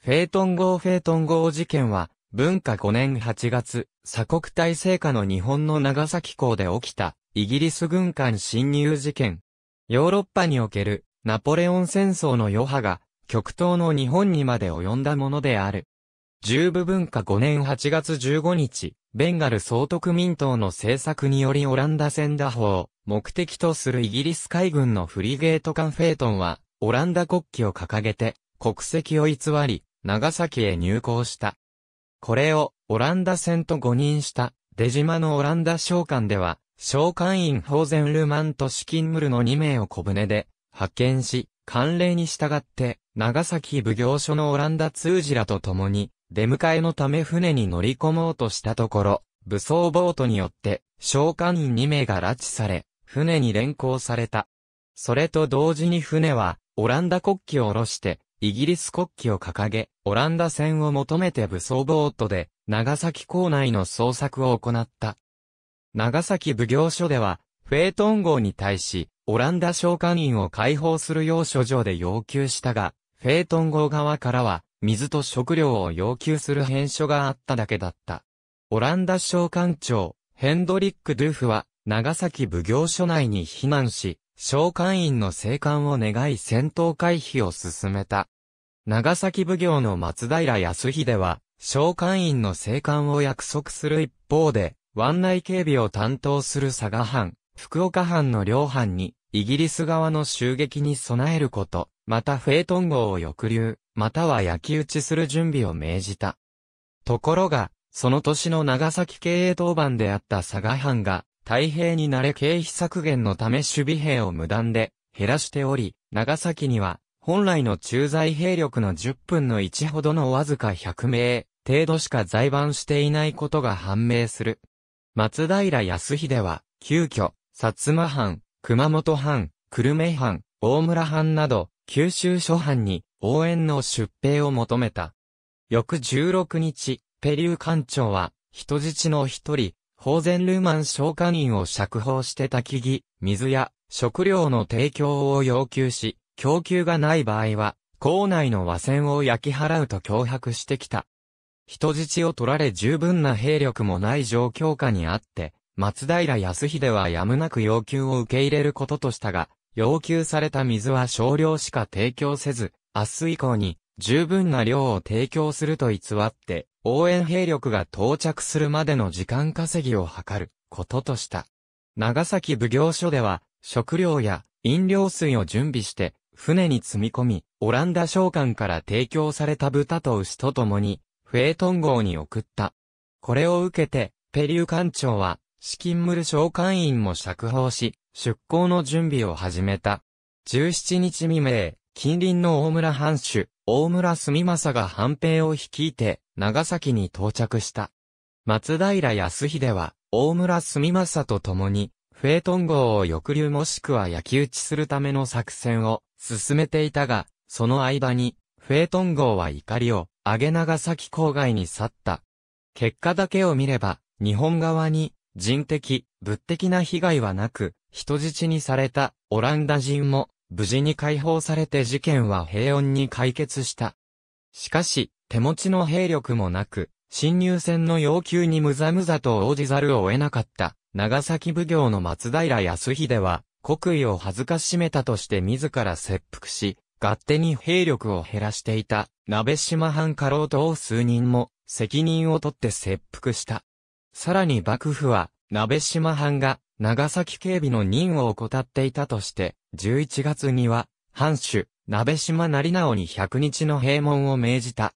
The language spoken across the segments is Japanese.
フェイトン号フェイトン号事件は、文化5年8月、鎖国体制下の日本の長崎港で起きた、イギリス軍艦侵入事件。ヨーロッパにおける、ナポレオン戦争の余波が、極東の日本にまで及んだものである。十部文化5年8月15日、ベンガル総督民党の政策によりオランダ戦打法を目的とするイギリス海軍のフリゲート艦フェイトンは、オランダ国旗を掲げて、国籍を偽り、長崎へ入港した。これをオランダ船と誤認した出島のオランダ商館では、商館員ホーゼンルマンとシキンムルの2名を小舟で派遣し、慣例に従って、長崎奉行所のオランダ通じらと共に、出迎えのため船に乗り込もうとしたところ、武装ボートによって、召喚員2名が拉致され、船に連行された。それと同時に船は、オランダ国旗を下ろして、イギリス国旗を掲げ、オランダ船を求めて武装ボートで、長崎港内の捜索を行った。長崎奉行所では、フェートン号に対し、オランダ商喚員を解放するよう書状で要求したが、フェートン号側からは、水と食料を要求する返書があっただけだった。オランダ商館長、ヘンドリック・ドゥフは、長崎奉行所内に避難し、召喚員の生還を願い戦闘回避を進めた。長崎奉行の松平康秀は、召喚員の生還を約束する一方で、湾内警備を担当する佐賀藩、福岡藩の両藩に、イギリス側の襲撃に備えること、またフェイトン号を抑留、または焼き討ちする準備を命じた。ところが、その年の長崎経営当番であった佐賀藩が、太平に慣れ経費削減のため守備兵を無断で減らしており、長崎には本来の駐在兵力の10分の1ほどのわずか100名程度しか在番していないことが判明する。松平康秀は、急遽、薩摩藩、熊本藩、久留米藩、大村藩など、九州諸藩に応援の出兵を求めた。翌16日、ペリュー艦長は、人質の一人、法然ルーマン消化人を釈放して焚き木、水や食料の提供を要求し、供給がない場合は、校内の和船を焼き払うと脅迫してきた。人質を取られ十分な兵力もない状況下にあって、松平康秀はやむなく要求を受け入れることとしたが、要求された水は少量しか提供せず、明日以降に十分な量を提供すると偽って、応援兵力が到着するまでの時間稼ぎを図ることとした。長崎奉行所では、食料や飲料水を準備して、船に積み込み、オランダ商館から提供された豚と牛と共に、フェートン号に送った。これを受けて、ペリュー艦長は、資金ムル商館員も釈放し、出港の準備を始めた。17日未明、近隣の大村藩主、大村住正が反兵を率いて、長崎に到着した。松平康秀は、大村住正と共に、フェートン号を抑留もしくは焼き討ちするための作戦を進めていたが、その間に、フェートン号は怒りを上げ長崎郊外に去った。結果だけを見れば、日本側に人的、物的な被害はなく、人質にされたオランダ人も無事に解放されて事件は平穏に解決した。しかし、手持ちの兵力もなく、侵入戦の要求にむざむざと応じざるを得なかった、長崎奉行の松平康秀は、国威を恥ずかしめたとして自ら切腹し、勝手に兵力を減らしていた、鍋島藩家老等数人も、責任を取って切腹した。さらに幕府は、鍋島藩が、長崎警備の任を怠っていたとして、11月には、藩主、鍋島成直に100日の閉門を命じた。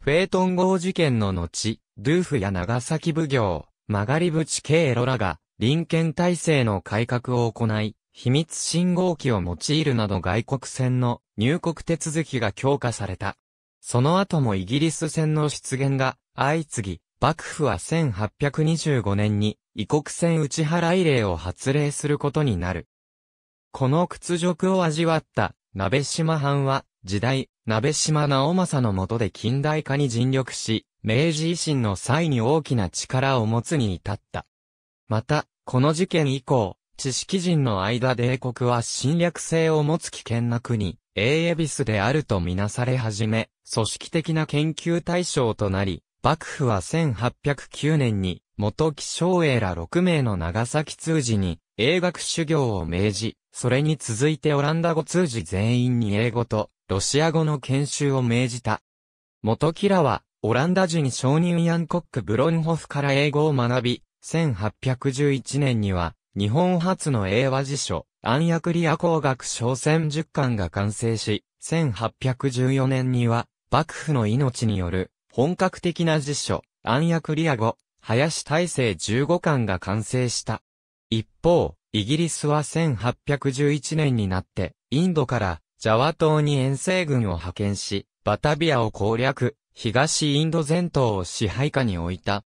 フェートン号事件の後、ドゥーフや長崎奉行、曲がり淵慶ロらが、臨検体制の改革を行い、秘密信号機を用いるなど外国船の入国手続きが強化された。その後もイギリス船の出現が相次ぎ、幕府は1825年に異国船打払令を発令することになる。この屈辱を味わった、鍋島藩は、時代、鍋島直政の下で近代化に尽力し、明治維新の際に大きな力を持つに至った。また、この事件以降、知識人の間で英国は侵略性を持つ危険な国、英恵比寿であるとみなされ始め、組織的な研究対象となり、幕府は1809年に、元気将英ら6名の長崎通事に、英学修行を命じ、それに続いてオランダ語通じ全員に英語とロシア語の研修を命じた。元キラは、オランダ人商人ヤンコック・ブロンホフから英語を学び、1811年には、日本初の英和辞書、暗躍リア工学商船10巻が完成し、1814年には、幕府の命による、本格的な辞書、暗躍リア語、林大成15巻が完成した。一方、イギリスは1811年になって、インドからジャワ島に遠征軍を派遣し、バタビアを攻略、東インド全島を支配下に置いた。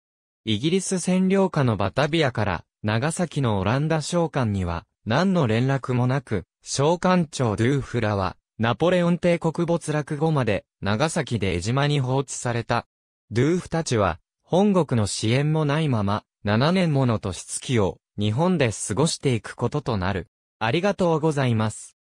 イギリス占領下のバタビアから、長崎のオランダ商館には、何の連絡もなく、商館長ドゥーフラは、ナポレオン帝国没落後まで、長崎で江島に放置された。ドゥーフたちは、本国の支援もないまま、7年もの年月を日本で過ごしていくこととなる。ありがとうございます。